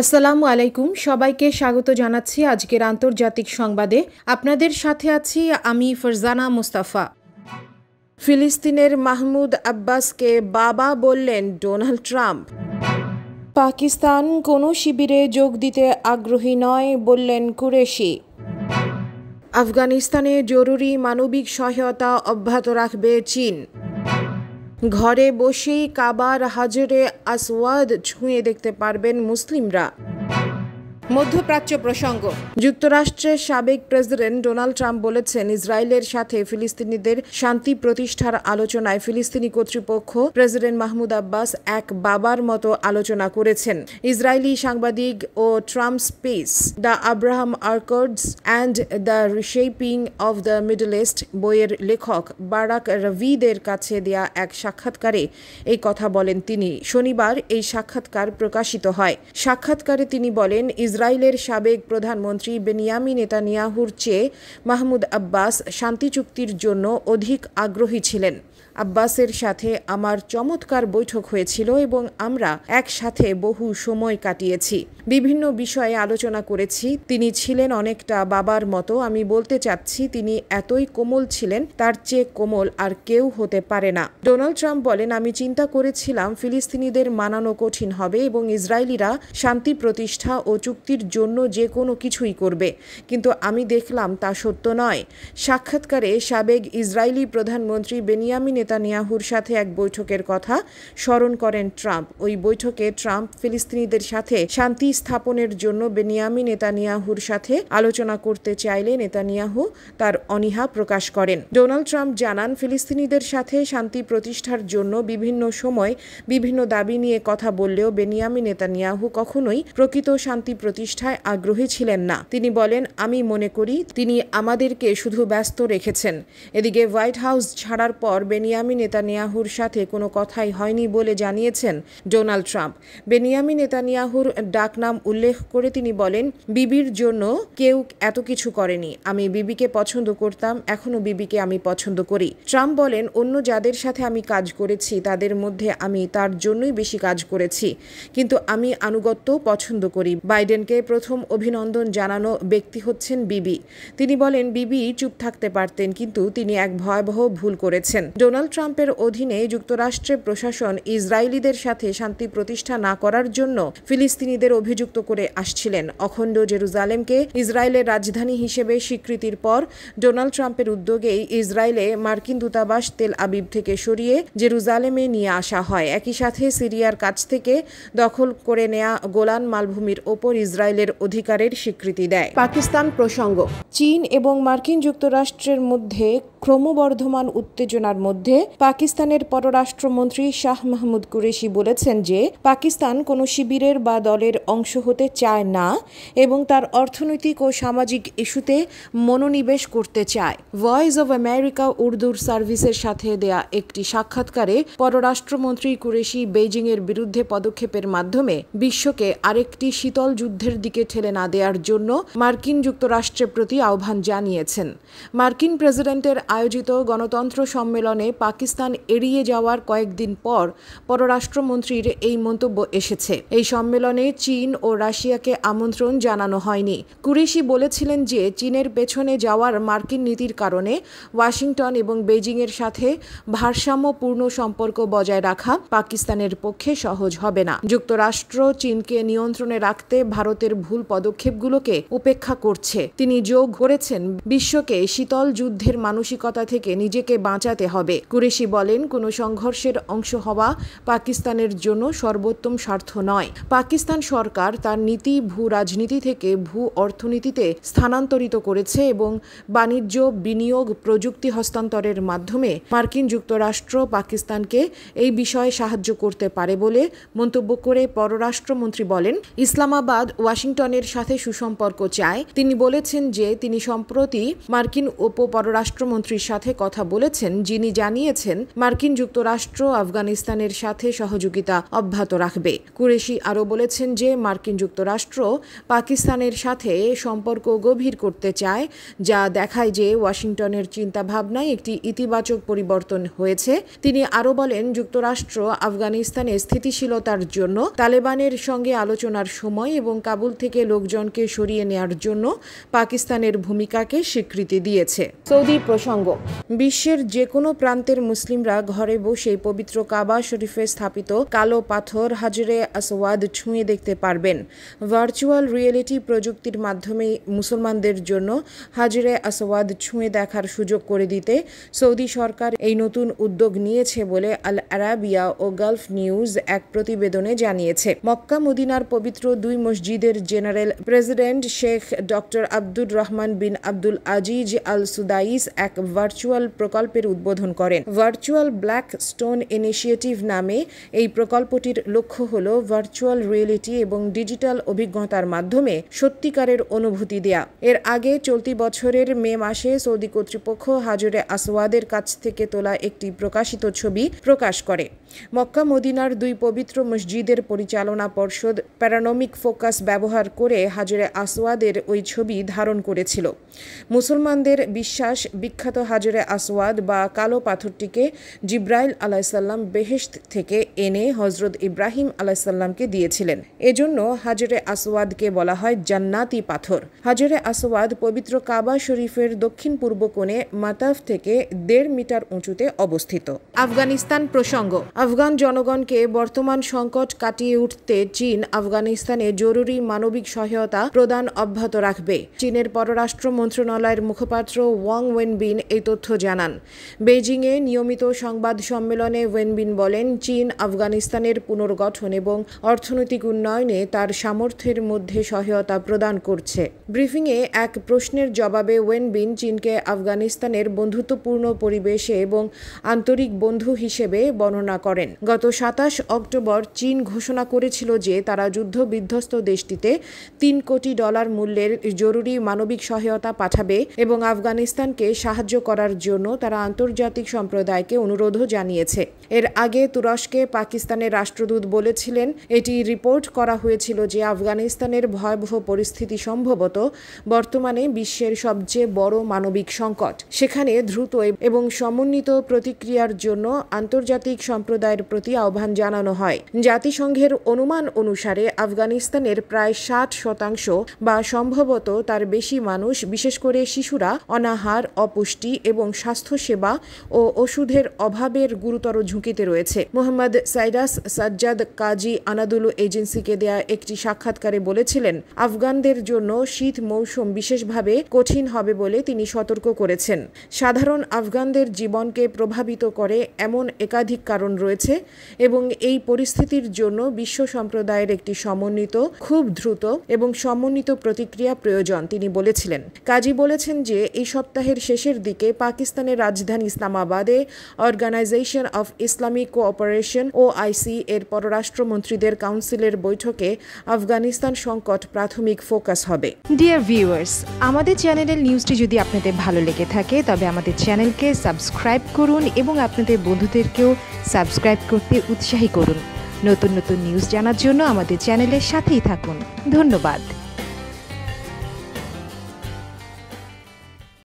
আসসালামু আলাইকুম সবাইকে স্বাগত জানাচ্ছি আজকের আন্তর্জাতিক সংবাদে আপনাদের সাথে আছি আমি ফরজানা মুস্তাফা ফিলিস্তিনের মাহমুদ আব্বাসকে বাবা বললেন ডোনাল্ড ট্রাম্প পাকিস্তান কোনো শিবিরে যোগ দিতে আগ্রহী নয় বললেন কুরেশি আফগানিস্তানে জরুরি মানবিক সহায়তা অব্যাহত রাখবে চীন ঘরে বসেই কাবার হাজরে আসওয়াদ ছুঁয়ে দেখতে পারবেন মুসলিমরা মধ্যপ্রাচ্য প্রসঙ্গ যুক্তরাষ্ট্রের সাবেক প্রেসিডেন্ট ডোনাল্ড ট্রাম্প বলেছেন ইসরায়েলের সাথে ফিলিস্তিনিদের শান্তি প্রতিষ্ঠার আলোচনায় ফিলিস্তিনি কর্তৃপক্ষ প্রেসিডেন্ট মাহমুদ আব্বাস এক বাবার মতো আলোচনা করেছেন ইসরায়েলি সাংবাদিক ও Trump space the Abraham accords and the reshaping of the Middle East বইয়ের লেখক বারাক রভিদের কাছে দেয়া এক সাক্ষাৎকারে এই কথা বলেন তিনি শনিবার এই সাক্ষাৎকার প্রকাশিত হয় সাক্ষাৎকারে তিনি বলেন ইসরায়েল ইসরায়েলের সাবেক প্রধানমন্ত্রী বেনিয়ামি নেতানিয়াহুর চেয়ে মাহমুদ আব্বাস শান্তি চুক্তির জন্য অধিক আগ্রহী ছিলেন আব্বাসের সাথে আমার চমৎকার বৈঠক হয়েছিল এবং আমরা একসাথে বহু সময় কাটিয়েছি বিভিন্ন বিষয়ে আলোচনা করেছি তিনি ছিলেন অনেকটা বাবার মতো আমি বলতে চাচ্ছি তিনি এতই কোমল ছিলেন তার চেয়ে কোমল আর কেউ হতে পারে না ডোনাল্ড ট্রাম্প বলেন আমি চিন্তা করেছিলাম ফিলিস্তিনিদের মানানো কঠিন হবে এবং ইসরায়েলিরা শান্তি প্রতিষ্ঠা ও চুক্তির জন্য যে কোনো কিছুই করবে কিন্তু আমি দেখলাম তা সত্য নয় সাক্ষাৎকারে সাবেক ইসরায়েলি প্রধানমন্ত্রী বেনিয়ামিনে নেতানিয়াহুর সাথে এক বৈঠকের কথা স্মরণ করেন ট্রাম্প ওই বৈঠকে ট্রাম্প ফিলিস্তিনিদের সাথে শান্তি স্থাপনের জন্য বেনিয়ামি নেতানিয়াহুর সাথে আলোচনা করতে চাইলে নেতানিয়াহু তার অনীহা প্রকাশ করেন ডোনাল্ড ট্রাম্প জানান ফিলিস্তিনিদের সাথে শান্তি প্রতিষ্ঠার জন্য বিভিন্ন সময় বিভিন্ন দাবি নিয়ে কথা বললেও বেনিয়ামি নেতানিয়াহু কখনোই প্রকৃত শান্তি প্রতিষ্ঠায় আগ্রহী ছিলেন না তিনি বলেন আমি মনে করি তিনি আমাদেরকে শুধু ব্যস্ত রেখেছেন এদিকে হোয়াইট হাউস ছাড়ার পর বেনিয়া বেনিয়ামি নেতানিয়াহুর সাথে কোনো কথাই হয়নি বলে জানিয়েছেন ডোনাল্ড ট্রাম্প বেনিয়ামি নেতানিয়াহুর ডাকনাম উল্লেখ করে তিনি বলেন বিবির জন্য কেউ এত কিছু করেনি আমি বিবিকে পছন্দ করতাম এখনও বিবিকে আমি পছন্দ করি ট্রাম্প বলেন অন্য যাদের সাথে আমি কাজ করেছি তাদের মধ্যে আমি তার জন্যই বেশি কাজ করেছি কিন্তু আমি আনুগত্য পছন্দ করি বাইডেনকে প্রথম অভিনন্দন জানানো ব্যক্তি হচ্ছেন বিবি তিনি বলেন বিবি চুপ থাকতে পারতেন কিন্তু তিনি এক ভয়াবহ ভুল করেছেন ডোনাল্ড ডোনাল্ড ট্রাম্পের অধীনে যুক্তরাষ্ট্রের প্রশাসন ইসরায়েলিদের সাথে শান্তি প্রতিষ্ঠা না করার জন্য ফিলিস্তিনিদের অভিযুক্ত করে আসছিলেন অখণ্ড জেরুজালেমকে ইসরায়েলের রাজধানী হিসেবে স্বীকৃতির পর ডোনাল্ড ট্রাম্পের উদ্যোগেই ইসরায়েলে মার্কিন দূতাবাস তেল আবিব থেকে সরিয়ে জেরুজালেমে নিয়ে আসা হয় একই সাথে সিরিয়ার কাছ থেকে দখল করে নেয়া গোলান মালভূমির ওপর ইসরায়েলের অধিকারের স্বীকৃতি দেয় পাকিস্তান প্রসঙ্গ চীন এবং মার্কিন যুক্তরাষ্ট্রের মধ্যে ক্রমবর্ধমান উত্তেজনার মধ্যে পাকিস্তানের পররাষ্ট্রমন্ত্রী শাহ মাহমুদ কুরেশি বলেছেন যে পাকিস্তান কোনো শিবিরের বা দলের অংশ হতে চায় না এবং তার অর্থনৈতিক ও সামাজিক ইস্যুতে মনোনিবেশ করতে চায় ভয়েস অব আমেরিকা উর্দুর সার্ভিসের সাথে দেয়া একটি সাক্ষাৎকারে পররাষ্ট্রমন্ত্রী কুরেশি বেইজিংয়ের বিরুদ্ধে পদক্ষেপের মাধ্যমে বিশ্বকে আরেকটি শীতল যুদ্ধের দিকে ঠেলে না দেওয়ার জন্য মার্কিন যুক্তরাষ্ট্রের প্রতি আহ্বান জানিয়েছেন মার্কিন প্রেসিডেন্টের আয়োজিত গণতন্ত্র সম্মেলনে পাকিস্তান এড়িয়ে যাওয়ার কয়েকদিন পর পররাষ্ট্রমন্ত্রীর এই মন্তব্য এসেছে এই সম্মেলনে চীন ও রাশিয়াকে আমন্ত্রণ জানানো হয়নি কুরেশি বলেছিলেন যে চীনের পেছনে যাওয়ার মার্কিন নীতির কারণে ওয়াশিংটন এবং বেজিংয়ের সাথে ভারসাম্যপূর্ণ সম্পর্ক বজায় রাখা পাকিস্তানের পক্ষে সহজ হবে না যুক্তরাষ্ট্র চীনকে নিয়ন্ত্রণে রাখতে ভারতের ভুল পদক্ষেপগুলোকে উপেক্ষা করছে তিনি যোগ করেছেন বিশ্বকে শীতল যুদ্ধের মানসিক মানসিকতা থেকে নিজেকে বাঁচাতে হবে কুরেশি বলেন কোনো সংঘর্ষের অংশ হওয়া পাকিস্তানের জন্য সর্বোত্তম স্বার্থ নয় পাকিস্তান সরকার তার নীতি ভূ রাজনীতি থেকে ভূ অর্থনীতিতে স্থানান্তরিত করেছে এবং বাণিজ্য বিনিয়োগ প্রযুক্তি হস্তান্তরের মাধ্যমে মার্কিন যুক্তরাষ্ট্র পাকিস্তানকে এই বিষয়ে সাহায্য করতে পারে বলে মন্তব্য করে পররাষ্ট্রমন্ত্রী বলেন ইসলামাবাদ ওয়াশিংটনের সাথে সুসম্পর্ক চায় তিনি বলেছেন যে তিনি সম্প্রতি মার্কিন উপ পররাষ্ট্রমন্ত্রী প্রধানমন্ত্রীর সাথে কথা বলেছেন যিনি জানিয়েছেন মার্কিন যুক্তরাষ্ট্র আফগানিস্তানের সাথে সহযোগিতা অব্যাহত রাখবে কুরেশি আরও বলেছেন যে মার্কিন যুক্তরাষ্ট্র পাকিস্তানের সাথে সম্পর্ক গভীর করতে চায় যা দেখায় যে ওয়াশিংটনের চিন্তাভাবনায় একটি ইতিবাচক পরিবর্তন হয়েছে তিনি আরও বলেন যুক্তরাষ্ট্র আফগানিস্তানে স্থিতিশীলতার জন্য তালেবানের সঙ্গে আলোচনার সময় এবং কাবুল থেকে লোকজনকে সরিয়ে নেওয়ার জন্য পাকিস্তানের ভূমিকাকে স্বীকৃতি দিয়েছে সৌদি প্রশান্ত প্রসঙ্গ বিশ্বের যে কোনো প্রান্তের মুসলিমরা ঘরে বসে পবিত্র কাবা শরীফে স্থাপিত কালো পাথর হাজরে আসওয়াদ ছুঁয়ে দেখতে পারবেন ভার্চুয়াল রিয়েলিটি প্রযুক্তির মাধ্যমে মুসলমানদের জন্য হাজরে আসওয়াদ ছুঁয়ে দেখার সুযোগ করে দিতে সৌদি সরকার এই নতুন উদ্যোগ নিয়েছে বলে আল আরাবিয়া ও গালফ নিউজ এক প্রতিবেদনে জানিয়েছে মক্কা মদিনার পবিত্র দুই মসজিদের general president Sheikh doctor Abdur Rahman bin Abdul Aziz Al Sudais এক ভার্চুয়াল প্রকল্পের উদ্বোধন করেন ভার্চুয়াল ব্ল্যাক স্টোন ইনিশিয়েটিভ নামে এই প্রকল্পটির লক্ষ্য হল ভার্চুয়াল রিয়েলিটি এবং ডিজিটাল অভিজ্ঞতার মাধ্যমে সত্যিকারের অনুভূতি দেয়া এর আগে চলতি বছরের মে মাসে সৌদি কর্তৃপক্ষ হাজরে আসওয়াদের কাছ থেকে তোলা একটি প্রকাশিত ছবি প্রকাশ করে মক্কা মদিনার দুই পবিত্র মসজিদের পরিচালনা পর্ষদ প্যারানমিক ফোকাস ব্যবহার করে হাজরে আসওয়াদের ওই ছবি ধারণ করেছিল মুসলমানদের বিশ্বাস বিখ্যাত বিখ্যাত হাজরে আসওয়াদ বা কালো পাথরটিকে জিব্রাইল আলাইসাল্লাম বেহেস্ত থেকে এনে হজরত ইব্রাহিম আলাইসাল্লামকে দিয়েছিলেন এজন্য হাজরে আসওয়াদকে বলা হয় জান্নাতি পাথর হাজরে আসওয়াদ পবিত্র কাবা শরীফের দক্ষিণ পূর্ব কোণে মাতাফ থেকে দেড় মিটার উঁচুতে অবস্থিত আফগানিস্তান প্রসঙ্গ আফগান জনগণকে বর্তমান সংকট কাটিয়ে উঠতে চীন আফগানিস্তানে জরুরি মানবিক সহায়তা প্রদান অব্যাহত রাখবে চীনের পররাষ্ট্র মন্ত্রণালয়ের মুখপাত্র ওয়াং ওয়েনবিন এই তথ্য জানান বেজিংয়ে নিয়মিত সংবাদ সম্মেলনে ওয়েনবিন বলেন চীন আফগানিস্তানের পুনর্গঠন এবং অর্থনৈতিক উন্নয়নে তার সামর্থ্যের মধ্যে সহায়তা প্রদান করছে ব্রিফিংয়ে এক প্রশ্নের জবাবে ওয়েনবিন চীনকে আফগানিস্তানের বন্ধুত্বপূর্ণ পরিবেশে এবং আন্তরিক বন্ধু হিসেবে বর্ণনা করেন গত সাতাশ অক্টোবর চীন ঘোষণা করেছিল যে তারা যুদ্ধ বিধ্বস্ত দেশটিতে তিন কোটি ডলার মূল্যের জরুরি মানবিক সহায়তা পাঠাবে এবং আফগানিস্তানকে সাহায্য করার জন্য তারা আন্তর্জাতিক সম্প্রদায়কে অনুরোধও জানিয়েছে এর আগে তুরস্কে পাকিস্তানের রাষ্ট্রদূত বলেছিলেন এটি রিপোর্ট করা হয়েছিল যে আফগানিস্তানের ভয়াবহ পরিস্থিতি সম্ভবত বর্তমানে বিশ্বের সবচেয়ে বড় মানবিক সংকট সেখানে দ্রুত এবং সমন্বিত প্রতিক্রিয়ার জন্য আন্তর্জাতিক সম্প্রদায়ের প্রতি আহ্বান জানানো হয় জাতিসংঘের অনুমান অনুসারে আফগানিস্তানের প্রায় ষাট শতাংশ বা সম্ভবত তার বেশি মানুষ বিশেষ করে শিশুরা অনাহার অপুষ্টি পুষ্টি এবং স্বাস্থ্যসেবা ও ওষুধের অভাবের গুরুতর ঝুঁকিতে রয়েছে মোহাম্মদ সাইরাস সাজ্জাদ কাজী আনাদুলু এজেন্সিকে দেয়া একটি সাক্ষাৎকারে বলেছিলেন আফগানদের জন্য শীত মৌসুম বিশেষভাবে কঠিন হবে বলে তিনি সতর্ক করেছেন সাধারণ আফগানদের জীবনকে প্রভাবিত করে এমন একাধিক কারণ রয়েছে এবং এই পরিস্থিতির জন্য বিশ্ব সম্প্রদায়ের একটি সমন্বিত খুব দ্রুত এবং সমন্বিত প্রতিক্রিয়া প্রয়োজন তিনি বলেছিলেন কাজী বলেছেন যে এই সপ্তাহের শেষের দিকে থেকে পাকিস্তানের রাজধানী ইসলামাবাদে Organisation of Islamic Cooperation OIC এর পররাষ্ট্রমন্ত্রীদের কাউন্সিলের বৈঠকে আফগানিস্তান সংকট প্রাথমিক ফোকাস হবে ডিয়ার ভিউয়ার্স আমাদের চ্যানেলের নিউজটি যদি আপনাদের ভালো লেগে থাকে তবে আমাদের চ্যানেলকে সাবস্ক্রাইব করুন এবং আপনাদের বন্ধুদেরকেও সাবস্ক্রাইব করতে উৎসাহী করুন নতুন নতুন নিউজ জানার জন্য আমাদের চ্যানেলের সাথেই থাকুন ধন্যবাদ